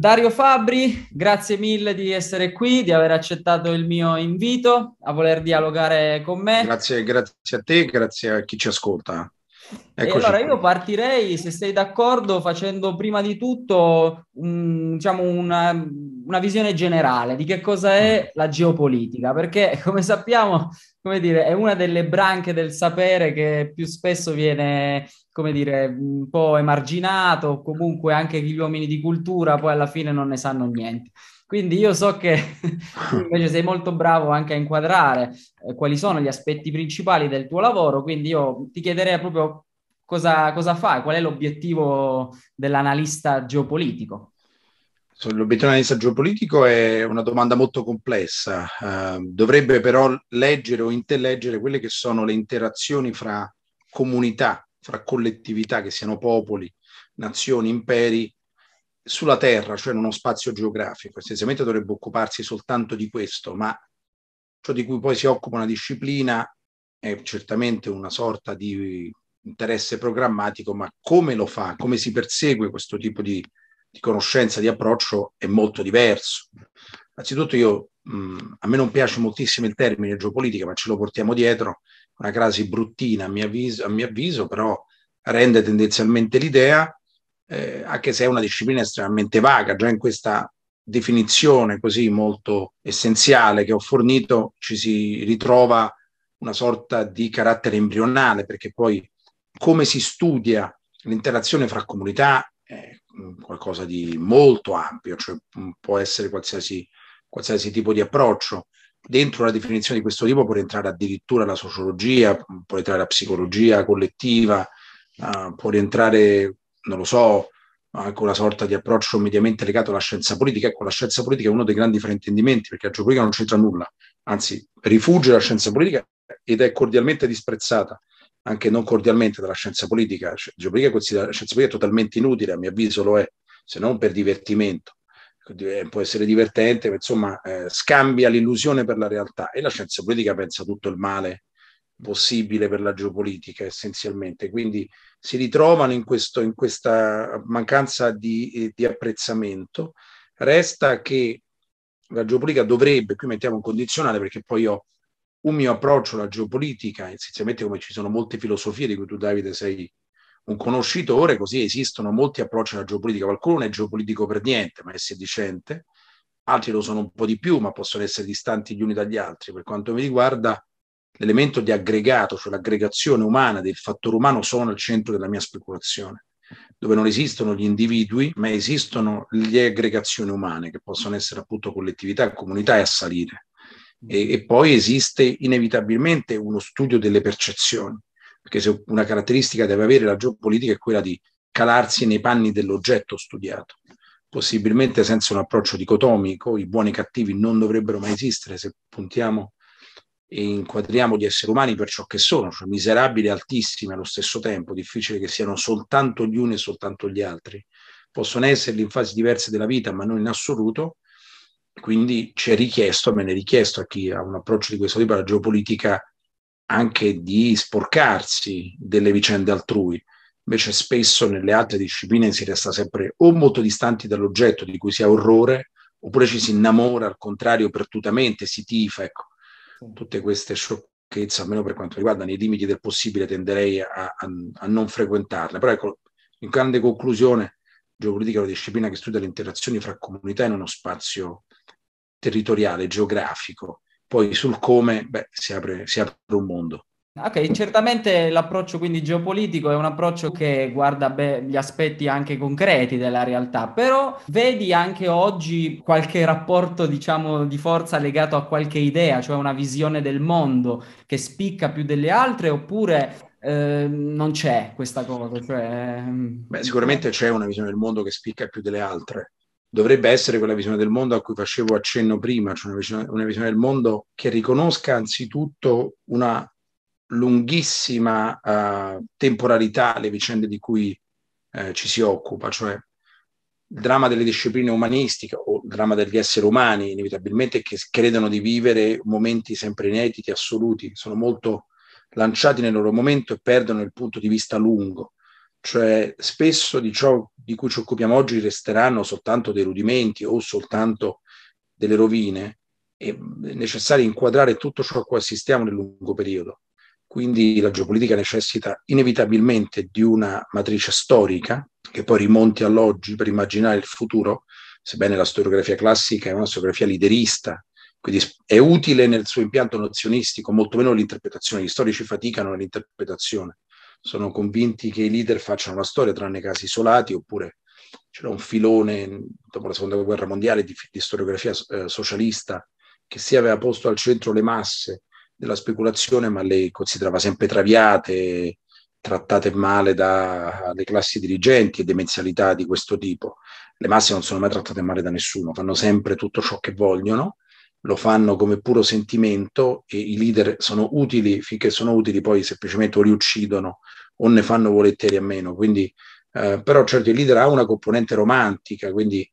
Dario Fabri, grazie mille di essere qui, di aver accettato il mio invito a voler dialogare con me. Grazie, grazie a te, grazie a chi ci ascolta. Eccoci. E allora io partirei, se sei d'accordo, facendo prima di tutto um, diciamo una, una, visione generale di che cosa è mm. la geopolitica, perché come sappiamo come dire, è una delle branche del sapere che più spesso viene, come dire, un po' emarginato, comunque anche gli uomini di cultura poi alla fine non ne sanno niente. Quindi io so che invece sei molto bravo anche a inquadrare eh, quali sono gli aspetti principali del tuo lavoro, quindi io ti chiederei proprio cosa, cosa fai, qual è l'obiettivo dell'analista geopolitico. L'obiettivo di analista geopolitico è una domanda molto complessa, uh, dovrebbe però leggere o intelleggere quelle che sono le interazioni fra comunità, fra collettività, che siano popoli, nazioni, imperi, sulla Terra, cioè in uno spazio geografico. Essenzialmente dovrebbe occuparsi soltanto di questo, ma ciò di cui poi si occupa una disciplina è certamente una sorta di interesse programmatico, ma come lo fa, come si persegue questo tipo di di conoscenza, di approccio è molto diverso. Innanzitutto io, mh, mm, a me non piace moltissimo il termine geopolitica, ma ce lo portiamo dietro, una crasi bruttina a mio avviso, a mio avviso però rende tendenzialmente l'idea, eh, anche se è una disciplina estremamente vaga, già in questa definizione così molto essenziale che ho fornito ci si ritrova una sorta di carattere embrionale, perché poi come si studia l'interazione fra comunità, eh, qualcosa di molto ampio, cioè mm, può essere qualsiasi, qualsiasi tipo di approccio. Dentro una definizione di questo tipo può rientrare addirittura la sociologia, mm, può entrare la psicologia collettiva, uh, può rientrare, non lo so, anche una sorta di approccio mediamente legato alla scienza politica. Ecco, la scienza politica è uno dei grandi fraintendimenti perché la geopolitica non c'entra nulla, anzi, rifugge la scienza politica ed è cordialmente disprezzata anche non cordialmente dalla scienza politica. Geopolitica considera la scienza politica è totalmente inutile, a mio avviso lo è, se non per divertimento. Eh, può essere divertente, ma insomma eh, scambia l'illusione per la realtà e la scienza politica pensa tutto il male possibile per la geopolitica essenzialmente. Quindi si ritrovano in, questo, in questa mancanza di, eh, di, apprezzamento. Resta che la geopolitica dovrebbe, qui mettiamo un condizionale perché poi io un mio approccio alla geopolitica, essenzialmente come ci sono molte filosofie di cui tu Davide sei un conoscitore, così esistono molti approcci alla geopolitica, qualcuno è geopolitico per niente, ma è sedicente, altri lo sono un po' di più, ma possono essere distanti gli uni dagli altri. Per quanto mi riguarda, l'elemento di aggregato, cioè l'aggregazione umana del fattore umano, sono al centro della mia speculazione, dove non esistono gli individui, ma esistono le aggregazioni umane, che possono essere appunto collettività, comunità e assalire. E, e poi esiste inevitabilmente uno studio delle percezioni, perché se una caratteristica deve avere la geopolitica è quella di calarsi nei panni dell'oggetto studiato. Possibilmente senza un approccio dicotomico, i buoni e i cattivi non dovrebbero mai esistere se puntiamo e inquadriamo gli esseri umani per ciò che sono, cioè miserabili e altissimi allo stesso tempo, difficile che siano soltanto gli uni e soltanto gli altri. Possono esserli in fasi diverse della vita, ma non in assoluto, quindi c'è richiesto, me ne è richiesto a chi ha un approccio di questo tipo alla geopolitica, anche di sporcarsi delle vicende altrui. Invece spesso nelle altre discipline si resta sempre o molto distanti dall'oggetto di cui si ha orrore, oppure ci si innamora al contrario pertutamente, si tifa, ecco. Tutte queste sciocchezze, almeno per quanto riguarda, nei limiti del possibile tenderei a, a, a non frequentarle. Però ecco, in grande conclusione, geopolitica è una disciplina che studia le interazioni fra comunità in uno spazio territoriale, geografico. Poi sul come beh, si, apre, si apre un mondo. Ok, certamente l'approccio quindi geopolitico è un approccio che guarda beh, gli aspetti anche concreti della realtà, però vedi anche oggi qualche rapporto diciamo di forza legato a qualche idea, cioè una visione del mondo che spicca più delle altre oppure eh, non c'è questa cosa? Cioè... Ehm, beh, sicuramente c'è una visione del mondo che spicca più delle altre, dovrebbe essere quella visione del mondo a cui facevo accenno prima, cioè una visione, una visione del mondo che riconosca anzitutto una lunghissima uh, temporalità alle vicende di cui uh, ci si occupa, cioè il dramma delle discipline umanistiche o il dramma degli esseri umani, inevitabilmente, che credono di vivere momenti sempre inediti, assoluti, sono molto lanciati nel loro momento e perdono il punto di vista lungo. Cioè, spesso di ciò di cui ci occupiamo oggi resteranno soltanto dei rudimenti o soltanto delle rovine, è necessario inquadrare tutto ciò a cui assistiamo nel lungo periodo. Quindi la geopolitica necessita inevitabilmente di una matrice storica che poi rimonti all'oggi per immaginare il futuro, sebbene la storiografia classica è una storiografia liderista, quindi è utile nel suo impianto nozionistico, molto meno l'interpretazione. Gli storici faticano nell'interpretazione sono convinti che i leader facciano la storia, tranne casi isolati, oppure c'era un filone dopo la seconda guerra mondiale di, di storiografia eh, socialista che si aveva posto al centro le masse della speculazione, ma le considerava sempre traviate, trattate male dalle classi dirigenti e demenzialità di questo tipo. Le masse non sono mai trattate male da nessuno, fanno sempre tutto ciò che vogliono lo fanno come puro sentimento e i leader sono utili finché sono utili, poi semplicemente o li uccidono o ne fanno volentieri a meno. Quindi, eh, però certo il leader ha una componente romantica, quindi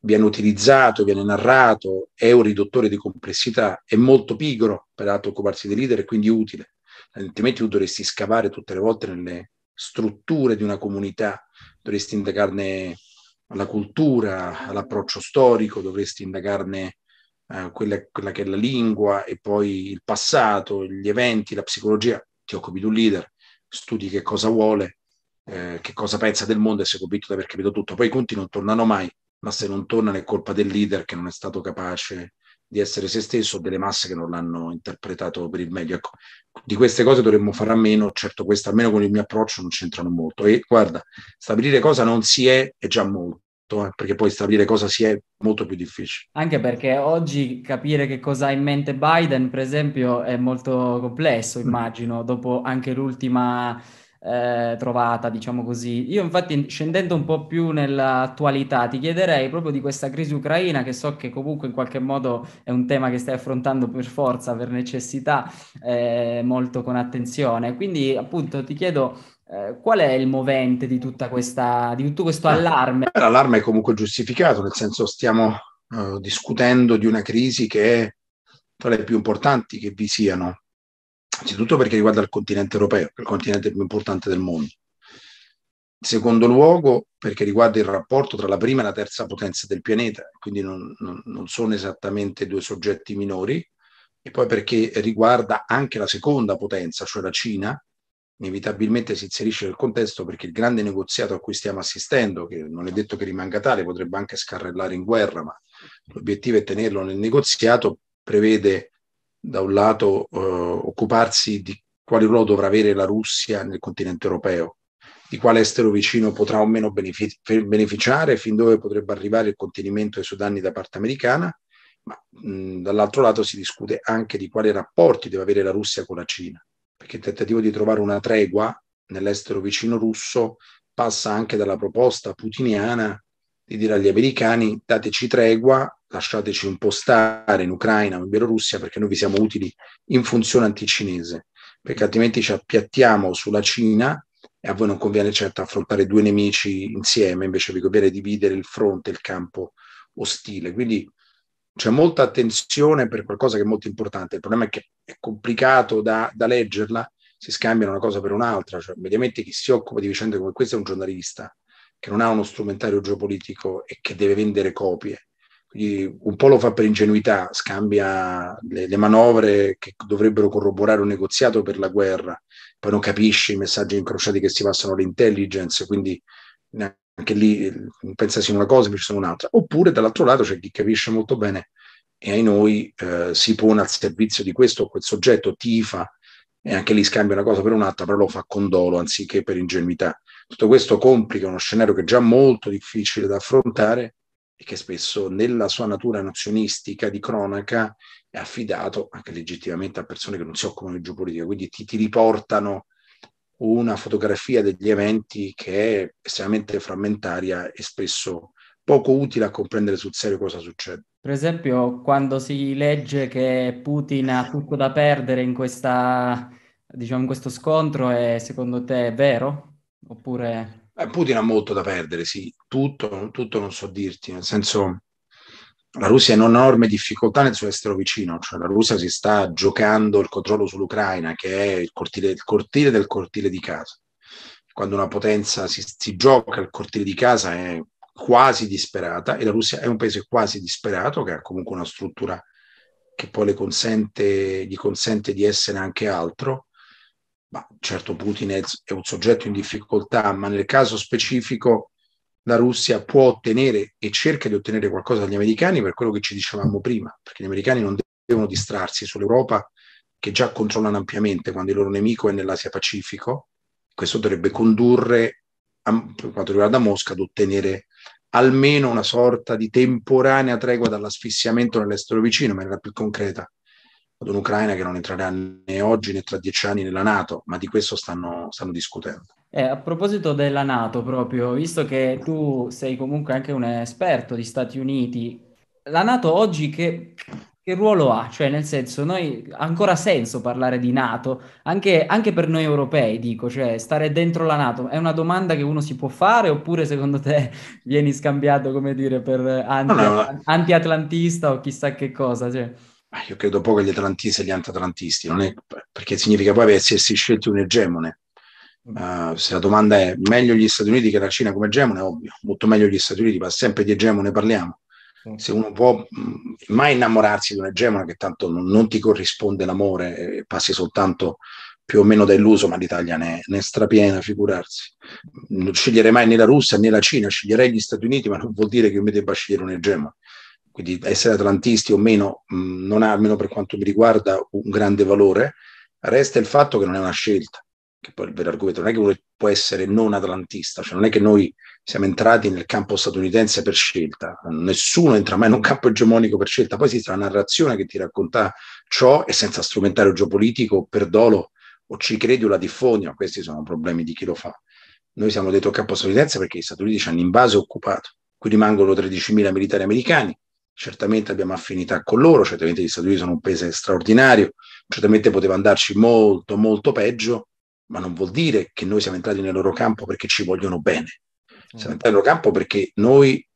viene utilizzato, viene narrato, è un riduttore di complessità, è molto pigro per occuparsi di leader e quindi utile. Altrimenti tu dovresti scavare tutte le volte nelle strutture di una comunità, dovresti indagarne la cultura, l'approccio storico, dovresti indagarne eh, quella, quella, che è la lingua e poi il passato, gli eventi, la psicologia, ti occupi di un leader, studi che cosa vuole, eh, che cosa pensa del mondo e sei convinto di aver capito tutto. Poi i conti non tornano mai, ma se non tornano è colpa del leader che non è stato capace di essere se stesso o delle masse che non l'hanno interpretato per il meglio. Ecco, di queste cose dovremmo fare a meno, certo questo almeno con il mio approccio non c'entrano molto. E guarda, stabilire cosa non si è è già molto eh, perché poi stabilire cosa si è molto più difficile. Anche perché oggi capire che cosa ha in mente Biden, per esempio, è molto complesso, mm. immagino, dopo anche l'ultima eh, trovata, diciamo così. Io infatti, scendendo un po' più nell'attualità, ti chiederei proprio di questa crisi ucraina, che so che comunque in qualche modo è un tema che stai affrontando per forza, per necessità, eh, molto con attenzione. Quindi appunto ti chiedo eh, qual è il movente di, questa, di tutto questo ah, allarme? L'allarme è comunque giustificato, nel senso stiamo uh, discutendo di una crisi che è tra le più importanti che vi siano, innanzitutto perché riguarda il continente europeo, il continente più importante del mondo. In secondo luogo, perché riguarda il rapporto tra la prima e la terza potenza del pianeta, quindi non, non, non sono esattamente due soggetti minori, e poi perché riguarda anche la seconda potenza, cioè la Cina, inevitabilmente si inserisce nel contesto perché il grande negoziato a cui stiamo assistendo, che non è detto che rimanga tale, potrebbe anche scarrellare in guerra, ma l'obiettivo è tenerlo nel negoziato, prevede da un lato eh, occuparsi di quale ruolo dovrà avere la Russia nel continente europeo, di quale estero vicino potrà o meno benefic- beneficiare, fin dove potrebbe arrivare il contenimento dei sudanni da parte americana, ma mh, dall'altro lato si discute anche di quali rapporti deve avere la Russia con la Cina perché il tentativo di trovare una tregua nell'estero vicino russo passa anche dalla proposta putiniana di dire agli americani dateci tregua, lasciateci impostare in Ucraina o in Bielorussia perché noi vi siamo utili in funzione anticinese, perché altrimenti ci appiattiamo sulla Cina e a voi non conviene certo affrontare due nemici insieme, invece vi conviene dividere il fronte, il campo ostile. Quindi c'è molta attenzione per qualcosa che è molto importante. Il problema è che è complicato da, da leggerla, si scambiano una cosa per un'altra. Cioè, mediamente chi si occupa di vicende come questa è un giornalista che non ha uno strumentario geopolitico e che deve vendere copie. Quindi un po' lo fa per ingenuità, scambia le, le manovre che dovrebbero corroborare un negoziato per la guerra, poi non capisce i messaggi incrociati che si passano all'intelligence, quindi anche lì eh, pensa sia una cosa, invece sono un'altra. Oppure dall'altro lato c'è chi capisce molto bene e ai noi eh, si pone al servizio di questo o quel soggetto, tifa e anche lì scambia una cosa per un'altra, però lo fa con dolo anziché per ingenuità. Tutto questo complica uno scenario che è già molto difficile da affrontare e che spesso nella sua natura nozionistica di cronaca è affidato anche legittimamente a persone che non si occupano di geopolitica, quindi ti, ti riportano una fotografia degli eventi che è estremamente frammentaria e spesso poco utile a comprendere sul serio cosa succede. Per esempio, quando si legge che Putin ha tutto da perdere in, questa, diciamo, in questo scontro, è secondo te vero? Oppure... Eh, Putin ha molto da perdere, sì, tutto, tutto non so dirti, nel senso la Russia è in enorme difficoltà nel suo estero vicino, cioè la Russia si sta giocando il controllo sull'Ucraina, che è il cortile, il cortile del cortile di casa. Quando una potenza si, si gioca il cortile di casa è quasi disperata e la Russia è un paese quasi disperato che ha comunque una struttura che poi consente, gli consente di essere anche altro. Ma certo Putin è un soggetto in difficoltà, ma nel caso specifico la Russia può ottenere e cerca di ottenere qualcosa dagli americani per quello che ci dicevamo prima, perché gli americani non devono distrarsi sull'Europa che già controllano ampiamente quando il loro nemico è nell'Asia Pacifico. Questo dovrebbe condurre, per quanto riguarda Mosca, ad ottenere almeno una sorta di temporanea tregua dall'asfissiamento nell'estero vicino, ma in maniera più concreta, ad un'Ucraina che non entrerà né oggi né tra dieci anni nella Nato, ma di questo stanno, stanno discutendo. Eh, a proposito della NATO, proprio, visto che tu sei comunque anche un esperto di Stati Uniti, la NATO oggi che, che ruolo ha? Cioè, nel senso, noi ha ancora senso parlare di NATO, anche, anche, per noi europei, dico, cioè stare dentro la NATO è una domanda che uno si può fare oppure secondo te vieni scambiato, come dire, per anti, no, no. anti-atlantista o chissà che cosa? Cioè. Io credo poco agli atlantisti e agli anti-atlantisti, è, perché significa poi essersi scelti un egemone. Uh, se la domanda è meglio gli Stati Uniti che la Cina come egemone, ovvio, molto meglio gli Stati Uniti, ma sempre di egemone parliamo. Mm. Se uno può mh, mm, mai innamorarsi di un egemone che tanto non, non ti corrisponde l'amore, passi soltanto più o meno da illuso, ma l'Italia ne, ne è strapiena, figurarsi. Non sceglierei mai né la Russia né la Cina, sceglierei gli Stati Uniti, ma non vuol dire che io mi debba scegliere un egemone. Quindi essere atlantisti o meno mh, mm, non ha, almeno per quanto mi riguarda, un grande valore. Resta il fatto che non è una scelta che poi il vero argomento, non è che uno può essere non atlantista, cioè non è che noi siamo entrati nel campo statunitense per scelta, nessuno entra mai in un campo egemonico per scelta, poi esiste una narrazione che ti racconta ciò e senza strumentario geopolitico per dolo o ci credi o la diffondi, ma questi sono problemi di chi lo fa. Noi siamo detto campo statunitense perché gli Stati Uniti ci hanno invaso e occupato, qui rimangono 13.000 militari americani, certamente abbiamo affinità con loro, certamente gli Stati Uniti sono un paese straordinario, certamente poteva andarci molto molto peggio, ma non vuol dire che noi siamo entrati nel loro campo perché ci vogliono bene. Siamo mm. entrati nel loro campo perché noi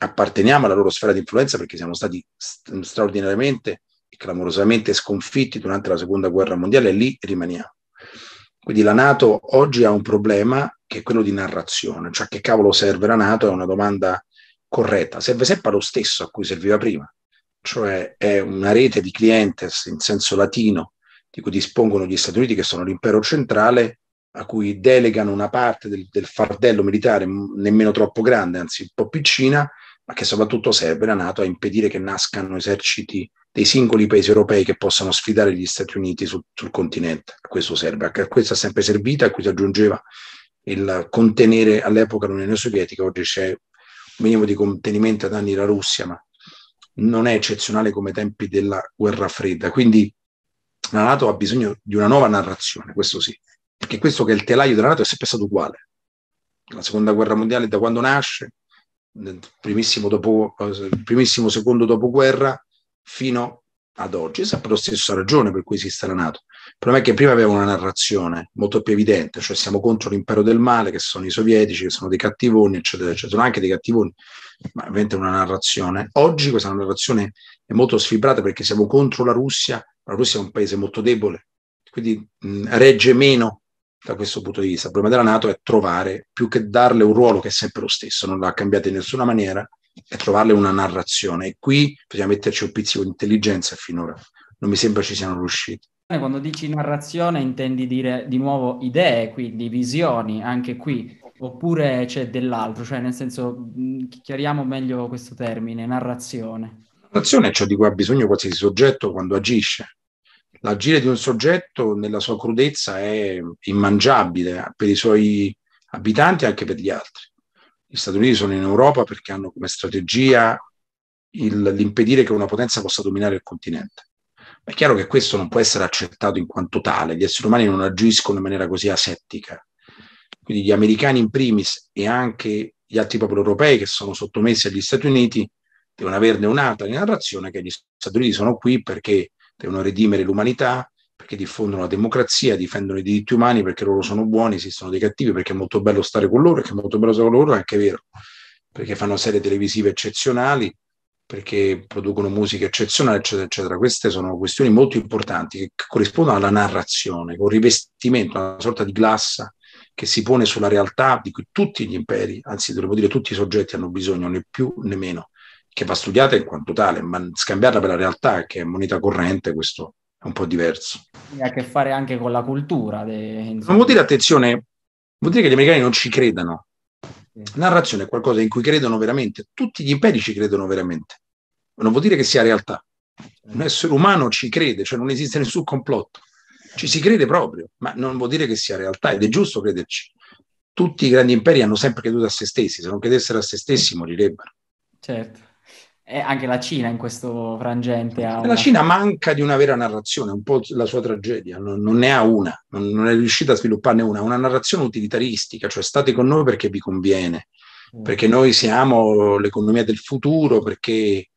apparteniamo alla loro sfera di influenza perché siamo stati straordinariamente e clamorosamente sconfitti durante la seconda guerra mondiale e lì rimaniamo. Quindi la Nato oggi ha un problema che è quello di narrazione, cioè che cavolo serve la Nato è una domanda corretta, serve sempre lo stesso a cui serviva prima, cioè è una rete di clientes in senso latino di cui dispongono gli Stati Uniti, che sono l'impero centrale, a cui delegano una parte del, del fardello militare nemmeno troppo grande, anzi un po' piccina, ma che soprattutto serve la Nato a impedire che nascano eserciti dei singoli paesi europei che possano sfidare gli Stati Uniti sul, sul continente. A questo serve, a questo è sempre servito, a cui si aggiungeva il contenere all'epoca l'Unione Sovietica, oggi c'è un minimo di contenimento a danni della Russia, ma non è eccezionale come ai tempi della guerra fredda. Quindi la Nato ha bisogno di una nuova narrazione, questo sì, perché questo che è il telaio della Nato è sempre stato uguale. La seconda guerra mondiale da quando nasce, primissimo, dopo, eh, primissimo secondo dopoguerra, fino ad oggi, è sempre la stessa ragione per cui si è nato. Il problema è che prima aveva una narrazione molto più evidente, cioè siamo contro l'impero del male, che sono i sovietici, che sono dei cattivoni, eccetera, eccetera. Sono anche dei cattivoni, ma ovviamente una narrazione. Oggi questa narrazione è molto sfibrata perché siamo contro la Russia, la Russia è un paese molto debole, quindi mh, mm, regge meno da questo punto di vista. Il problema della Nato è trovare, più che darle un ruolo che è sempre lo stesso, non l'ha cambiato in nessuna maniera, e trovarle una narrazione. E qui bisogna metterci un pizzico di intelligenza finora. Non mi sembra ci siano riusciti. Eh, quando dici narrazione intendi dire di nuovo idee, quindi visioni, anche qui, oppure c'è dell'altro, cioè nel senso mm, chiariamo meglio questo termine, narrazione. Narrazione è ciò di cui ha bisogno qualsiasi soggetto quando agisce. L'agire di un soggetto nella sua crudezza è immangiabile per i suoi abitanti e anche per gli altri. Gli Stati Uniti sono in Europa perché hanno come strategia il, l'impedire che una potenza possa dominare il continente. È chiaro che questo non può essere accettato in quanto tale, gli esseri umani non agiscono in maniera così asettica. Quindi gli americani in primis e anche gli altri popoli europei che sono sottomessi agli Stati Uniti devono averne un'altra narrazione che gli Stati Uniti sono qui perché devono redimere l'umanità, perché diffondono la democrazia, difendono i diritti umani perché loro sono buoni, esistono dei cattivi perché è molto bello stare con loro, che è molto bello stare con loro, è anche vero, perché fanno serie televisive eccezionali, perché producono musica eccezionale, eccetera, eccetera. Queste sono questioni molto importanti che corrispondono alla narrazione, con rivestimento, una sorta di glassa che si pone sulla realtà di cui tutti gli imperi, anzi dovremmo dire tutti i soggetti hanno bisogno, né più né meno, che va studiata in quanto tale, ma scambiata per la realtà, che è moneta corrente, questo è un po' diverso. Ha a che fare anche con la cultura. De... Non vuol dire, attenzione, vuol dire che gli americani non ci credano. Narrazione è qualcosa in cui credono veramente, tutti gli imperi ci credono veramente. Non vuol dire che sia realtà. Un essere umano ci crede, cioè non esiste nessun complotto. Ci si crede proprio, ma non vuol dire che sia realtà ed è giusto crederci. Tutti i grandi imperi hanno sempre creduto a se stessi, se non credessero a se stessi morirebbero. Certo. E anche la Cina in questo frangente ha una... La Cina manca di una vera narrazione, un po' la sua tragedia, non, non ne ha una, non, non, è riuscita a svilupparne una, una narrazione utilitaristica, cioè state con noi perché vi conviene, mm. perché noi siamo l'economia del futuro, perché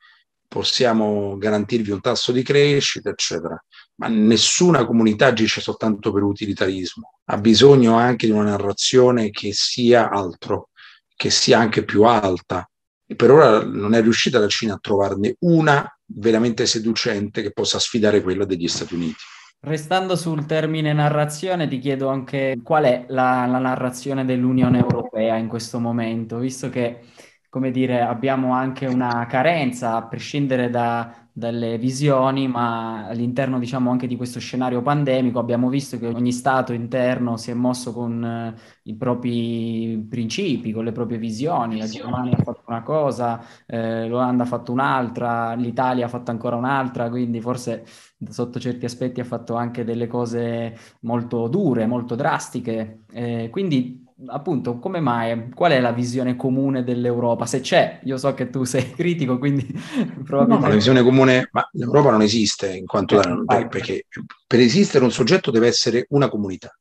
possiamo garantirvi un tasso di crescita, eccetera. Ma nessuna comunità agisce soltanto per utilitarismo, ha bisogno anche di una narrazione che sia altro, che sia anche più alta, e per ora non è riuscita la Cina a trovarne una veramente seducente che possa sfidare quella degli Stati Uniti. Restando sul termine narrazione, ti chiedo anche qual è la, la narrazione dell'Unione Europea in questo momento, visto che, come dire, abbiamo anche una carenza, a prescindere da, delle visioni, ma all'interno diciamo anche di questo scenario pandemico abbiamo visto che ogni Stato interno si è mosso con eh, i propri principi, con le proprie visioni, la Germania ha fatto una cosa, eh, l'Olanda ha fatto un'altra, l'Italia ha fatto ancora un'altra, quindi forse sotto certi aspetti ha fatto anche delle cose molto dure, molto drastiche, eh, quindi appunto, come mai? Qual è la visione comune dell'Europa? Se c'è, io so che tu sei critico, quindi probabilmente... No, la visione comune, ma l'Europa non esiste in quanto eh, tale, perché, perché per esistere un soggetto deve essere una comunità.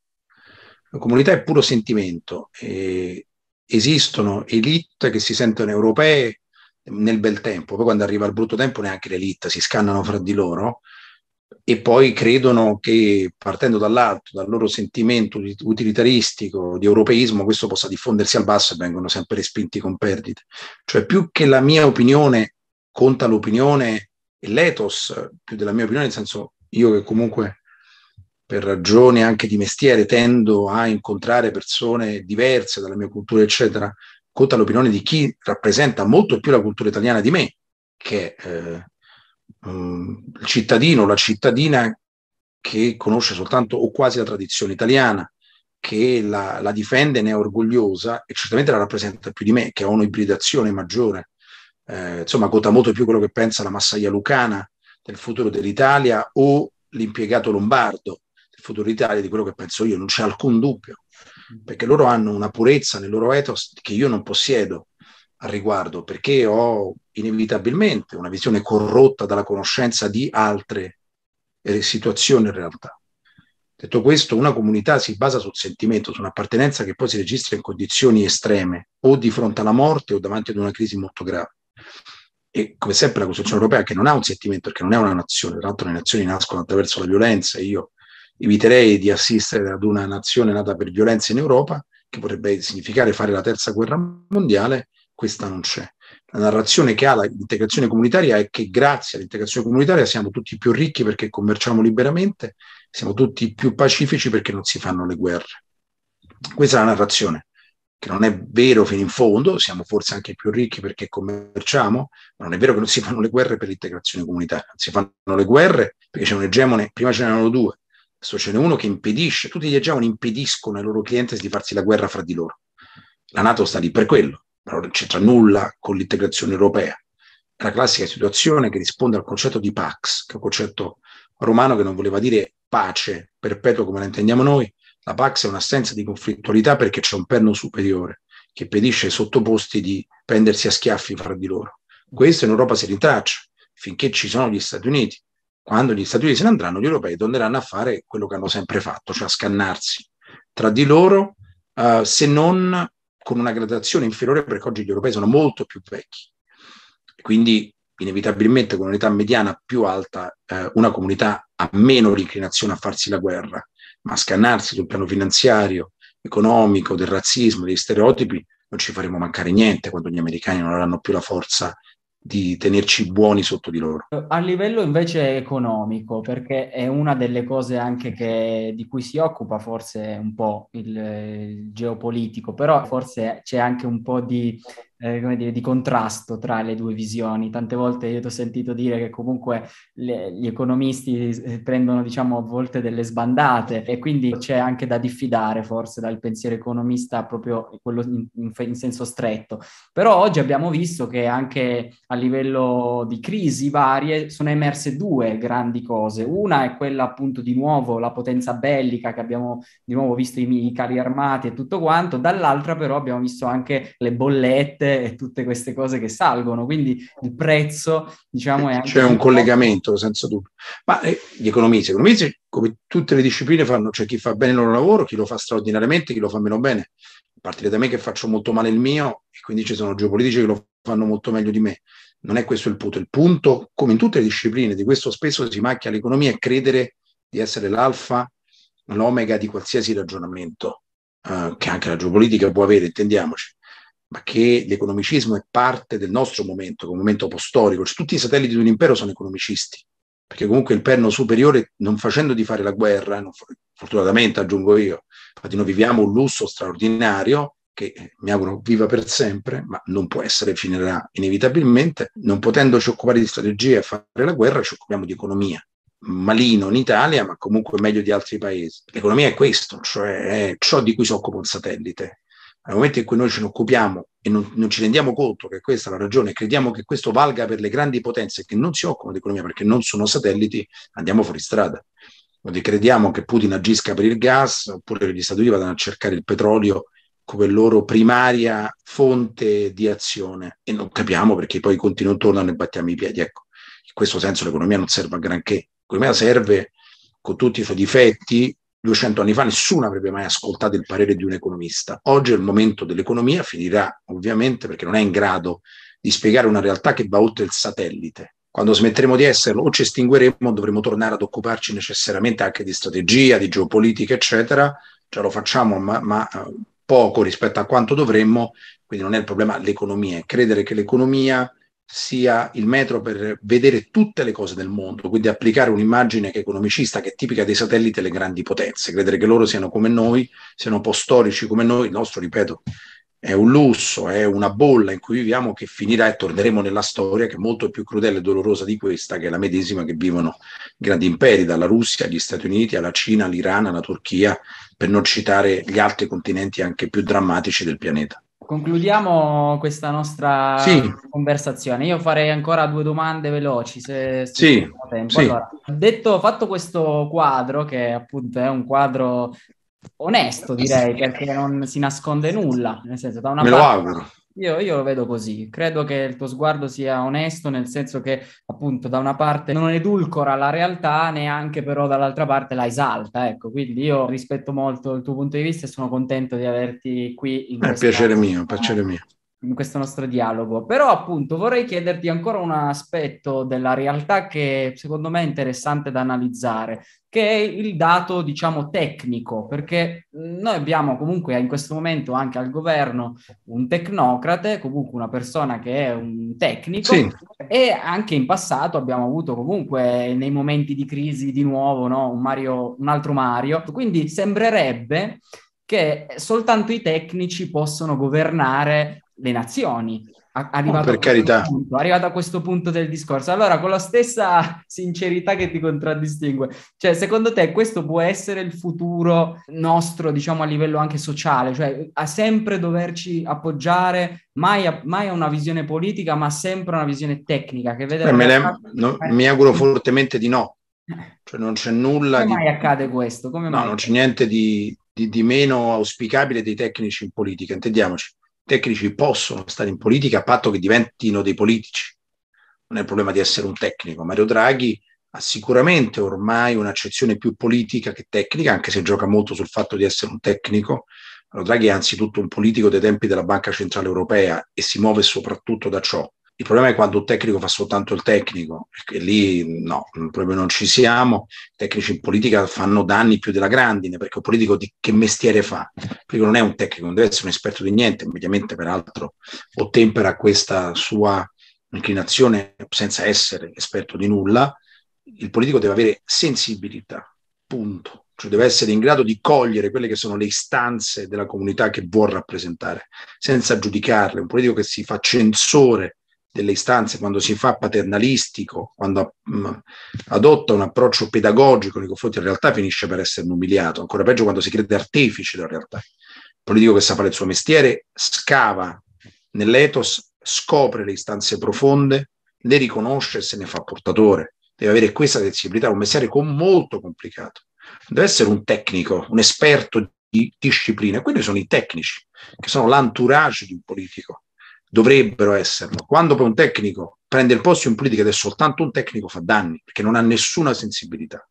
La comunità è puro sentimento. E esistono elite che si sentono europee nel bel tempo, poi quando arriva il brutto tempo neanche le si scannano fra di loro e poi credono che partendo dall'alto, dal loro sentimento utilitaristico, di europeismo, questo possa diffondersi al basso e vengono sempre respinti con perdite. Cioè più che la mia opinione, conta l'opinione e l'ethos, più della mia opinione, nel senso io che comunque per ragioni anche di mestiere tendo a incontrare persone diverse dalla mia cultura, eccetera, conta l'opinione di chi rappresenta molto più la cultura italiana di me, che eh, um, il cittadino, la cittadina che conosce soltanto o quasi la tradizione italiana, che la, la difende, ne è orgogliosa e certamente la rappresenta più di me, che ha un'ibridazione maggiore. Eh, insomma, conta molto più quello che pensa la massaia lucana del futuro dell'Italia o l'impiegato lombardo del futuro dell'Italia di quello che penso io, non c'è alcun dubbio, mm. perché loro hanno una purezza nel loro ethos che io non possiedo al riguardo, perché ho inevitabilmente una visione corrotta dalla conoscenza di altre eh, situazioni in realtà. Detto questo, una comunità si basa sul sentimento, su un'appartenenza che poi si registra in condizioni estreme, o di fronte alla morte o davanti ad una crisi molto grave. E come sempre la Costituzione europea, che non ha un sentimento, perché non è una nazione, tra l'altro le nazioni nascono attraverso la violenza, io eviterei di assistere ad una nazione nata per violenza in Europa, che potrebbe significare fare la terza guerra mondiale, questa non c'è. La narrazione che ha l'integrazione comunitaria è che grazie all'integrazione comunitaria siamo tutti più ricchi perché commerciamo liberamente, siamo tutti più pacifici perché non si fanno le guerre. Questa è la narrazione, che non è vero fino in fondo, siamo forse anche più ricchi perché commerciamo, ma non è vero che non si fanno le guerre per l'integrazione comunitaria, Non si fanno le guerre perché c'è un egemone, prima ce n'erano due, adesso ce n'è uno che impedisce, tutti gli egemoni impediscono ai loro clienti di farsi la guerra fra di loro. La Nato sta lì per quello, però non c'entra nulla con l'integrazione europea. È la classica situazione che risponde al concetto di pax, che è un concetto romano che non voleva dire pace perpetua come la intendiamo noi. La pax è un'assenza di conflittualità perché c'è un perno superiore che impedisce ai sottoposti di prendersi a schiaffi fra di loro. Questo in Europa si rintraccia finché ci sono gli Stati Uniti. Quando gli Stati Uniti se ne andranno, gli europei torneranno a fare quello che hanno sempre fatto, cioè a scannarsi tra di loro, eh, se non con una gradazione inferiore perché oggi gli europei sono molto più vecchi. Quindi inevitabilmente con un'età mediana più alta eh, una comunità ha meno l'inclinazione a farsi la guerra, ma a scannarsi sul piano finanziario, economico, del razzismo, degli stereotipi, non ci faremo mancare niente quando gli americani non avranno più la forza di tenerci buoni sotto di loro. A livello invece economico, perché è una delle cose anche che, di cui si occupa forse un po' il, il geopolitico, però forse c'è anche un po' di eh, come dire, di contrasto tra le due visioni. Tante volte io ti ho sentito dire che comunque le, gli economisti eh, prendono, diciamo, a volte delle sbandate e quindi c'è anche da diffidare forse dal pensiero economista proprio quello in, in, in senso stretto. Però oggi abbiamo visto che anche a livello di crisi varie sono emerse due grandi cose. Una è quella appunto di nuovo la potenza bellica che abbiamo di nuovo visto i, i carri armati e tutto quanto, dall'altra però abbiamo visto anche le bollette e tutte queste cose che salgono, quindi il prezzo diciamo è... Eh, c'è un collegamento senza dubbio, ma eh, gli economisti, gli economisti come tutte le discipline fanno, c'è cioè chi fa bene il loro lavoro, chi lo fa straordinariamente, chi lo fa meno bene, a partire da me che faccio molto male il mio e quindi ci sono geopolitici che lo fanno molto meglio di me. Non è questo il punto, il punto come in tutte le discipline, di questo spesso si macchia l'economia è credere di essere l'alfa, l'omega di qualsiasi ragionamento. Uh, che anche la geopolitica può avere, intendiamoci ma che l'economicismo è parte del nostro momento, che è un momento postorico. Cioè, tutti i satelliti di un impero sono economicisti, perché comunque il perno superiore, non facendo di fare la guerra, non, fortunatamente aggiungo io, infatti noi viviamo un lusso straordinario che eh, mi auguro viva per sempre, ma non può essere, finirà inevitabilmente. Non potendoci occupare di strategie e fare la guerra, ci occupiamo di economia. Malino in Italia, ma comunque meglio di altri paesi. L'economia è questo, cioè è ciò di cui si occupa un satellite. Nel momento in cui noi ce ne occupiamo e non, non, ci rendiamo conto che questa è la ragione, crediamo che questo valga per le grandi potenze che non si occupano di economia perché non sono satelliti, andiamo fuori strada. Quindi crediamo che Putin agisca per il gas oppure che gli Stati Uniti vadano a cercare il petrolio come loro primaria fonte di azione e non capiamo perché poi i conti non tornano e battiamo i piedi. Ecco, in questo senso l'economia non serve a granché. L'economia serve con tutti i suoi difetti 200 anni fa nessuno avrebbe mai ascoltato il parere di un economista. Oggi è il momento dell'economia, finirà ovviamente perché non è in grado di spiegare una realtà che va oltre il satellite. Quando smetteremo di esserlo o ci estingueremo dovremo tornare ad occuparci necessariamente anche di strategia, di geopolitica, eccetera. Ce lo facciamo, ma, ma eh, poco rispetto a quanto dovremmo, quindi non è il problema l'economia, è credere che l'economia sia il metro per vedere tutte le cose del mondo, quindi applicare un'immagine che è economicista, che è tipica dei satelliti delle grandi potenze, credere che loro siano come noi, siano un po' storici come noi, il nostro, ripeto, è un lusso, è una bolla in cui viviamo che finirà e torneremo nella storia che è molto più crudele e dolorosa di questa, che è la medesima che vivono i grandi imperi, dalla Russia agli Stati Uniti, alla Cina, all'Iran, alla Turchia, per non citare gli altri continenti anche più drammatici del pianeta concludiamo questa nostra sì. conversazione. Io farei ancora due domande veloci, se, se sì. tempo. Sì. Allora, detto, fatto questo quadro, che appunto è un quadro onesto direi, perché non si nasconde nulla, nel senso da una Me parte... lo auguro io, io, lo vedo così, credo che il tuo sguardo sia onesto nel senso che appunto da una parte non edulcora la realtà neanche però dall'altra parte la esalta, ecco, quindi io rispetto molto il tuo punto di vista e sono contento di averti qui. In è eh, piacere caso. mio, piacere mio in questo nostro dialogo, però appunto vorrei chiederti ancora un aspetto della realtà che secondo me è interessante da analizzare, che è il dato diciamo tecnico, perché noi abbiamo comunque in questo momento anche al governo un tecnocrate, comunque una persona che è un tecnico sì. e anche in passato abbiamo avuto comunque nei momenti di crisi di nuovo no? un, Mario, un altro Mario, quindi sembrerebbe che soltanto i tecnici possono governare le nazioni. Arrivato, oh, per carità. Punto, arrivato a questo punto del discorso. Allora, con la stessa sincerità che ti contraddistingue, cioè, secondo te questo può essere il futuro nostro, diciamo, a livello anche sociale? Cioè, a sempre doverci appoggiare, mai a, mai a una visione politica, ma sempre a una visione tecnica. Che vede Beh, me ne, no, mi auguro fortemente di no. Cioè, non c'è nulla Come di... mai accade questo? Come no, mai? non c'è niente di, di, di meno auspicabile dei tecnici in politica, intendiamoci tecnici possono stare in politica a patto che diventino dei politici. Non è il problema di essere un tecnico. Mario Draghi ha sicuramente ormai un'accezione più politica che tecnica, anche se gioca molto sul fatto di essere un tecnico. Mario Draghi è anzitutto un politico dei tempi della Banca Centrale Europea e si muove soprattutto da ciò. Il problema è quando un tecnico fa soltanto il tecnico, e lì no, proprio non ci siamo. I tecnici in politica fanno danni più della grandine, perché un politico di che mestiere fa? Perché non è un tecnico, non deve essere un esperto di niente, mediamente peraltro ottempera questa sua inclinazione senza essere esperto di nulla. Il politico deve avere sensibilità, punto cioè deve essere in grado di cogliere quelle che sono le istanze della comunità che vuol rappresentare, senza giudicarle. Un politico che si fa censore delle istanze, quando si fa paternalistico, quando mm, adotta un approccio pedagogico nei confronti della realtà, finisce per essere umiliato. Ancora peggio quando si crede artefice della realtà. Il politico che sa fare il suo mestiere scava nell'etos, scopre le istanze profonde, le riconosce e se ne fa portatore. Deve avere questa sensibilità, un mestiere con molto complicato. Deve essere un tecnico, un esperto di disciplina. Quelli sono i tecnici, che sono l'anturage di un politico dovrebbero esserlo. Quando poi un tecnico prende il posto in politica ed è soltanto un tecnico, fa danni, perché non ha nessuna sensibilità.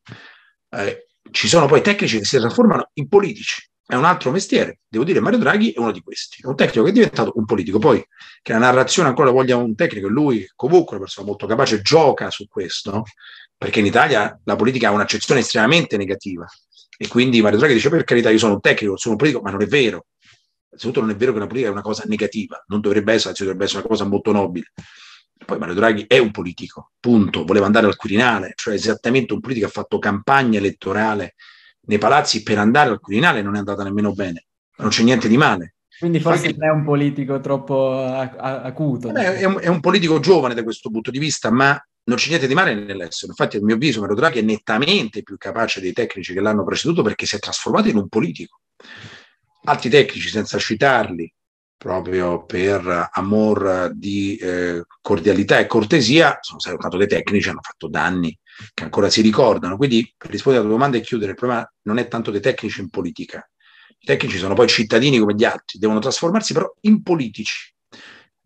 Eh, ci sono poi tecnici che si trasformano in politici, è un altro mestiere. Devo dire, Mario Draghi è uno di questi. È un tecnico che è diventato un politico. Poi, che la narrazione ancora voglia un tecnico, e lui comunque una persona molto capace, gioca su questo, perché in Italia la politica ha un'accezione estremamente negativa. E quindi Mario Draghi dice, per carità, io sono un tecnico, sono un politico, ma non è vero. Innanzitutto non è vero che la politica è una cosa negativa, non dovrebbe essere, anzi cioè dovrebbe essere una cosa molto nobile. Poi Mario Draghi è un politico, punto, voleva andare al Quirinale, cioè esattamente un politico che ha fatto campagna elettorale nei palazzi per andare al Quirinale non è andata nemmeno bene, non c'è niente di male. Quindi forse Infatti, non è un politico troppo acuto. È un, è un politico giovane da questo punto di vista, ma non c'è niente di male nell'essere. Infatti, a mio avviso, Mario Draghi è nettamente più capace dei tecnici che l'hanno preceduto perché si è trasformato in un politico altri tecnici senza citarli, proprio per amor di eh, cordialità e cortesia, sono stati dei tecnici, hanno fatto danni che ancora si ricordano. Quindi, per rispondere alla tua domanda e chiudere, il problema non è tanto dei tecnici in politica. I tecnici sono poi cittadini come gli altri, devono trasformarsi però in politici.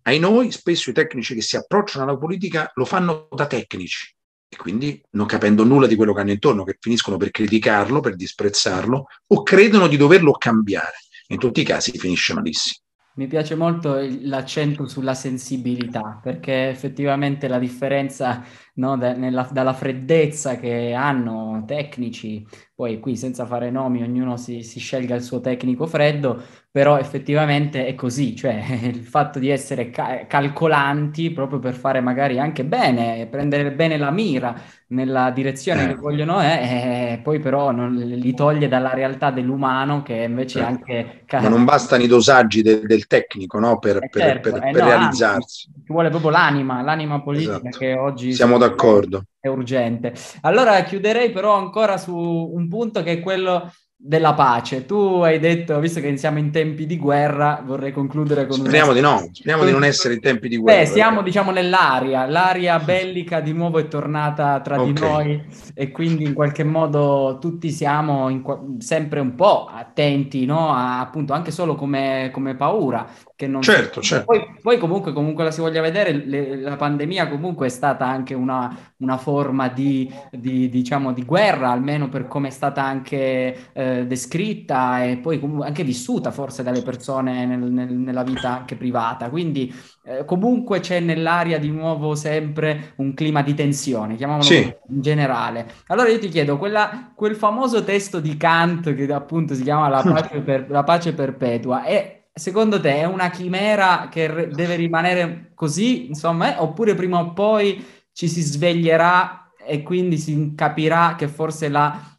Ai noi, spesso i tecnici che si approcciano alla politica lo fanno da tecnici, e quindi non capendo nulla di quello che hanno intorno, che finiscono per criticarlo, per disprezzarlo o credono di doverlo cambiare. In tutti i casi finisce malissimo. Mi piace molto l'accento sulla sensibilità, perché effettivamente la differenza no? da, nella, dalla freddezza che hanno tecnici, poi qui senza fare nomi ognuno si, si, scelga il suo tecnico freddo, però effettivamente è così, cioè il fatto di essere ca- calcolanti proprio per fare magari anche bene, prendere bene la mira nella direzione eh. che vogliono è, eh, eh, eh, poi però non, li toglie dalla realtà dell'umano che invece è certo. anche... Ma non bastano i dosaggi del, del tecnico no? per, eh, per, certo. per, per no, realizzarci. Anzi, ci vuole proprio l'anima, l'anima politica esatto. che oggi... Siamo d'accordo. È urgente. Allora chiuderei però ancora su un punto che è quello della pace. Tu hai detto, visto che siamo in tempi di guerra, vorrei concludere con... Speriamo una... di no, speriamo di non essere in tempi di guerra. Beh, siamo diciamo nell'aria, l'aria bellica di nuovo è tornata tra okay. di noi e quindi in qualche modo tutti siamo in... sempre un po' attenti, no? A, appunto anche solo come, come paura. Che non certo, certo. Poi, poi, comunque, comunque la si voglia vedere, le, la pandemia comunque è stata anche una, una forma di, di, diciamo, di guerra, almeno per come è stata anche... Eh, eh, descritta e poi anche vissuta forse dalle persone nel, nel, nella vita anche privata. Quindi eh, comunque c'è nell'aria di nuovo sempre un clima di tensione, chiamiamolo sì. in generale. Allora io ti chiedo, quella, quel famoso testo di Kant che appunto si chiama La pace, per, la pace perpetua, è secondo te è una chimera che re- deve rimanere così, insomma, eh? oppure prima o poi ci si sveglierà e quindi si capirà che forse la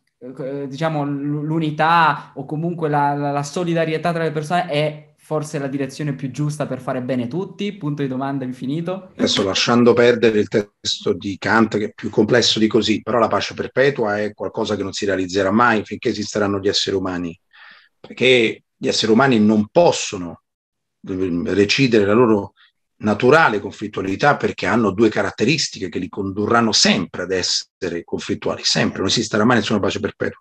diciamo, l'unità o comunque la, la, la solidarietà tra le persone è forse la direzione più giusta per fare bene tutti? Punto di domanda infinito. Adesso lasciando perdere il testo di Kant, che è più complesso di così, però la pace perpetua è qualcosa che non si realizzerà mai finché esisteranno gli esseri umani, perché gli esseri umani non possono mm, recidere la loro naturale conflittualità perché hanno due caratteristiche che li condurranno sempre ad essere conflittuali, sempre, non esisterà mai nessuna pace perpetua,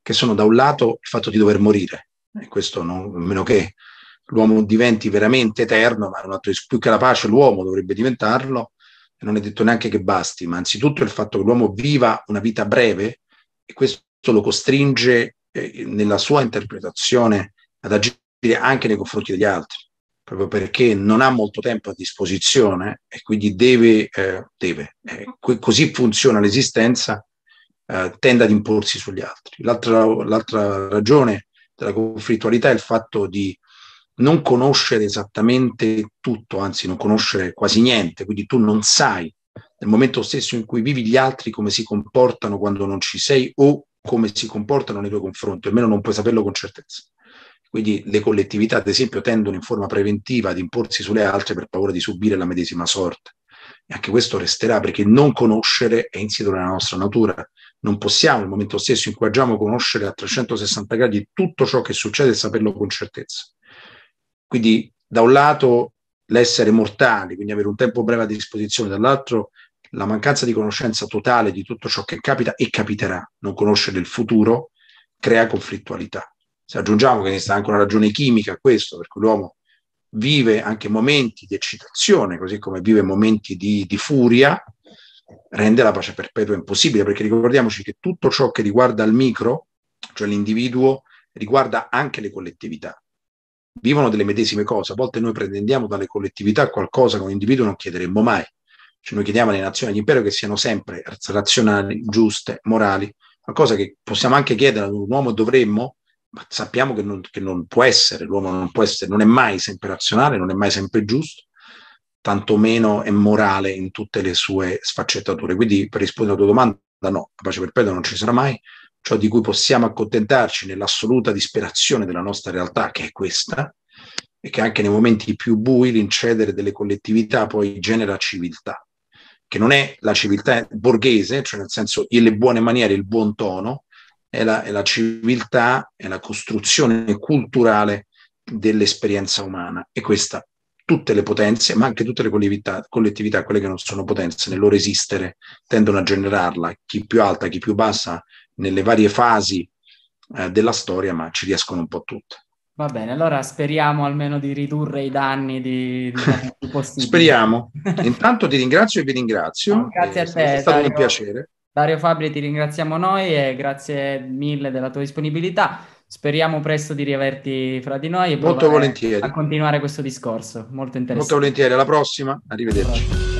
che sono da un lato il fatto di dover morire, e questo non, a meno che l'uomo diventi veramente eterno, ma non più che la pace l'uomo dovrebbe diventarlo, e non è detto neanche che basti, ma anzitutto il fatto che l'uomo viva una vita breve e questo lo costringe eh, nella sua interpretazione ad agire anche nei confronti degli altri proprio perché non ha molto tempo a disposizione e quindi deve, eh, deve eh, mhm. così funziona l'esistenza, eh, tende ad imporsi sugli altri. L'altra, l'altra ragione della conflittualità è il fatto di non conoscere esattamente tutto, anzi non conoscere quasi niente, quindi tu non sai nel momento stesso in cui vivi gli altri come si comportano quando non ci sei o come si comportano nei tuoi confronti, almeno non puoi saperlo con certezza. Quindi le collettività, ad esempio, tendono in forma preventiva ad imporsi sulle altre per paura di subire la medesima sorte. E anche questo resterà perché non conoscere è insito nella nostra natura. Non possiamo, nel momento stesso in cui agiamo, conoscere a 360 gradi tutto ciò che succede e saperlo con certezza. Quindi, da un lato, l'essere mortali, quindi avere un tempo breve a disposizione, dall'altro, la mancanza di conoscenza totale di tutto ciò che capita e capiterà. Non conoscere il futuro crea conflittualità. Se aggiungiamo che esiste anche una ragione chimica a questo, per cui l'uomo vive anche momenti di eccitazione, così come vive momenti di, di furia, rende la pace perpetua impossibile, perché ricordiamoci che tutto ciò che riguarda il micro, cioè l'individuo, riguarda anche le collettività. Vivono delle medesime cose, a volte noi pretendiamo dalle collettività qualcosa che un individuo non chiederemmo mai. Cioè noi chiediamo alle nazioni all'impero che siano sempre razionali, giuste, morali, qualcosa che possiamo anche chiedere ad un uomo dovremmo, sappiamo che non, che non può essere, l'uomo non può essere, non è mai sempre razionale, non è mai sempre giusto, tantomeno è morale in tutte le sue sfaccettature. Quindi per rispondere alla tua domanda, no, la pace perpetua non ci sarà mai, ciò di cui possiamo accontentarci nell'assoluta disperazione della nostra realtà, che è questa, e che anche nei momenti più bui l'incedere delle collettività poi genera civiltà, che non è la civiltà borghese, cioè nel senso le buone maniere, il buon tono, è la, è la civiltà, è la costruzione culturale dell'esperienza umana e questa tutte le potenze, ma anche tutte le collettività, collettività, quelle che non sono potenze, nel loro esistere tendono a generarla, chi più alta, chi più bassa, nelle varie fasi eh, della storia, ma ci riescono un po' tutte. Va bene, allora speriamo almeno di ridurre i danni di, di danni Speriamo. Intanto ti ringrazio e vi ringrazio. No, grazie a eh, te. È stato Dario. un piacere. Dario Fabri, ti ringraziamo noi e grazie mille della tua disponibilità. Speriamo presto di riaverti fra di noi e Molto volentieri. a continuare questo discorso. Molto interessante. Molto volentieri, alla prossima. Arrivederci. Allora.